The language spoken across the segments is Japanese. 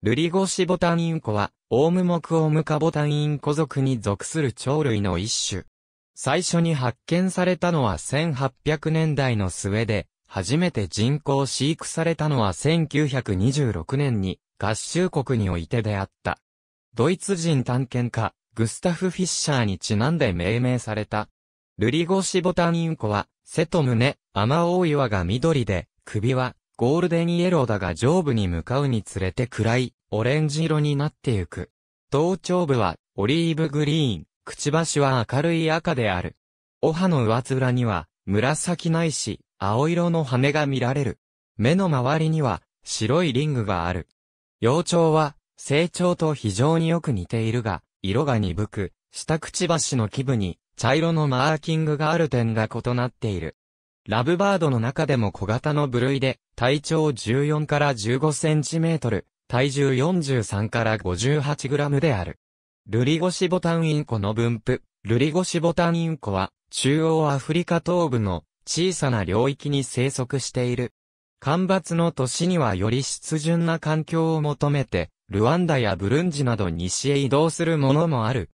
ルリゴシボタンインコは、オウムモクオムカボタンインコ属に属する鳥類の一種。最初に発見されたのは1800年代の末で、初めて人工飼育されたのは1926年に合衆国においてであった。ドイツ人探検家、グスタフ・フィッシャーにちなんで命名された。ルリゴシボタンインコは、背と胸、雨大岩が緑で、首はゴールデンイエローだが上部に向かうにつれて暗いオレンジ色になってゆく。頭頂部はオリーブグリーン、くちばしは明るい赤である。お歯の上面には紫ないし青色の羽が見られる。目の周りには白いリングがある。幼鳥は成長と非常によく似ているが、色が鈍く、下くちばしの基部に茶色のマーキングがある点が異なっている。ラブバードの中でも小型の部類で、体長14から15センチメートル、体重43から58グラムである。ルリゴシボタンインコの分布。ルリゴシボタンインコは、中央アフリカ東部の小さな領域に生息している。干ばつの年にはより湿潤な環境を求めて、ルワンダやブルンジなど西へ移動するものもある。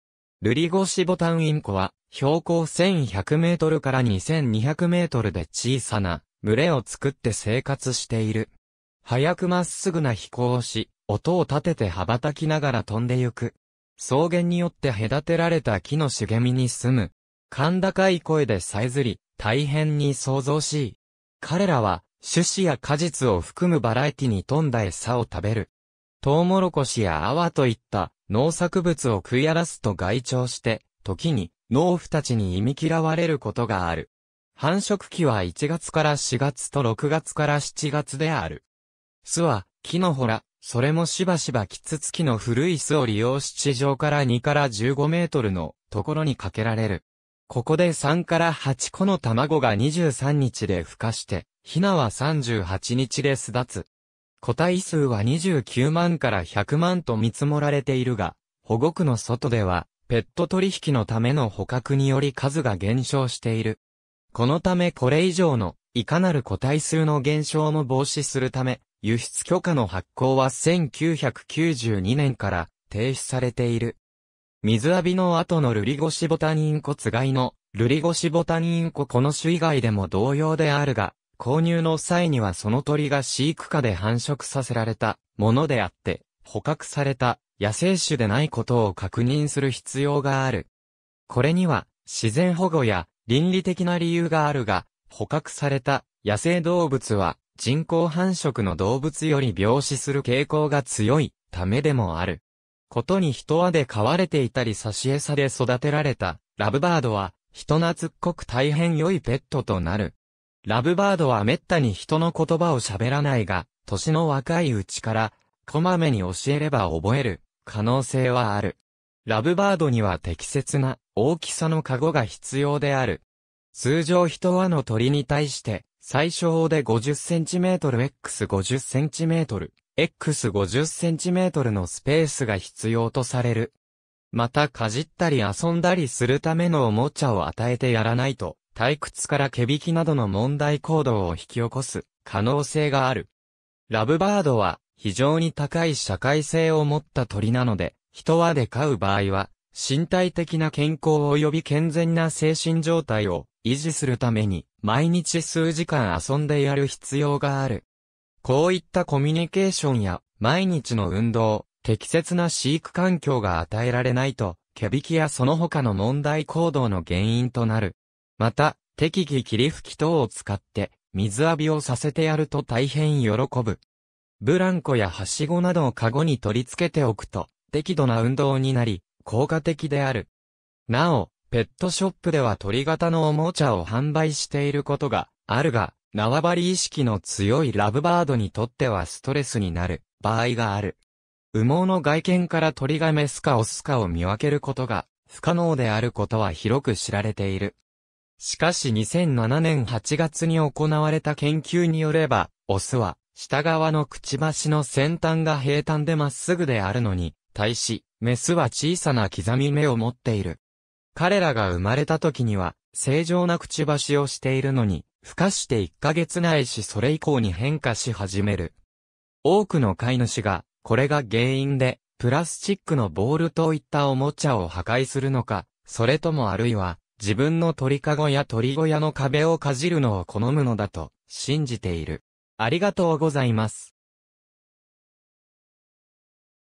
ルリゴシボタンインコは、標高1100メートルから2200メートルで小さな群れを作って生活している。早くまっすぐな飛行をし、音を立てて羽ばたきながら飛んでゆく。草原によって隔てられた木の茂みに住む。甲高い声でさえずり、大変に想像しい。彼らは、種子や果実を含むバラエティに富んだ餌を食べる。トウモロコシや泡といった農作物を食い荒らすと外鳥して、時に農夫たちに忌み嫌われることがある。繁殖期は1月から4月と6月から7月である。巣は、木のほら、それもしばしばキツツキの古い巣を利用し地上から2から15メートルのところにかけられる。ここで3から8個の卵が23日で孵化して、ヒナは38日で巣立つ。個体数は29万から100万と見積もられているが、保護区の外では、ペット取引のための捕獲により数が減少している。このためこれ以上の、いかなる個体数の減少も防止するため、輸出許可の発行は1992年から停止されている。水浴びの後のルリゴシボタニンコつがいの、ルリゴシボタニンコこの種以外でも同様であるが、購入の際にはその鳥が飼育下で繁殖させられたものであって、捕獲された野生種でないことを確認する必要がある。これには自然保護や倫理的な理由があるが、捕獲された野生動物は人工繁殖の動物より病死する傾向が強いためでもある。ことに人輪で飼われていたり差し餌で育てられたラブバードは人懐っこく大変良いペットとなる。ラブバードは滅多に人の言葉を喋らないが、年の若いうちからこまめに教えれば覚える可能性はある。ラブバードには適切な大きさのカゴが必要である。通常人はの鳥に対して最小で 50cm x 50cm x 50cm のスペースが必要とされる。またかじったり遊んだりするためのおもちゃを与えてやらないと、退屈から毛引きなどの問題行動を引き起こす可能性がある。ラブバードは非常に高い社会性を持った鳥なので、人はで飼う場合は、身体的な健康及び健全な精神状態を維持するために、毎日数時間遊んでやる必要がある。こういったコミュニケーションや毎日の運動、適切な飼育環境が与えられないと、毛引きやその他の問題行動の原因となる。また、適宜霧吹き等を使って、水浴びをさせてやると大変喜ぶ。ブランコやはしごなどをカゴに取り付けておくと、適度な運動になり、効果的である。なお、ペットショップでは鳥型のおもちゃを販売していることがあるが、縄張り意識の強いラブバードにとってはストレスになる場合がある。羽毛の外見から鳥がメスかオスかを見分けることが不可能であることは広く知られている。しかし2007年8月に行われた研究によれば、オスは下側のくちばしの先端が平坦でまっすぐであるのに、対し、メスは小さな刻み目を持っている。彼らが生まれた時には、正常なくちばしをしているのに、孵化して1ヶ月ないしそれ以降に変化し始める。多くの飼い主が、これが原因で、プラスチックのボールといったおもちゃを破壊するのか、それともあるいは、自分の鳥かごや鳥小屋の壁をかじるのを好むのだと、信じている。ありがとうございます。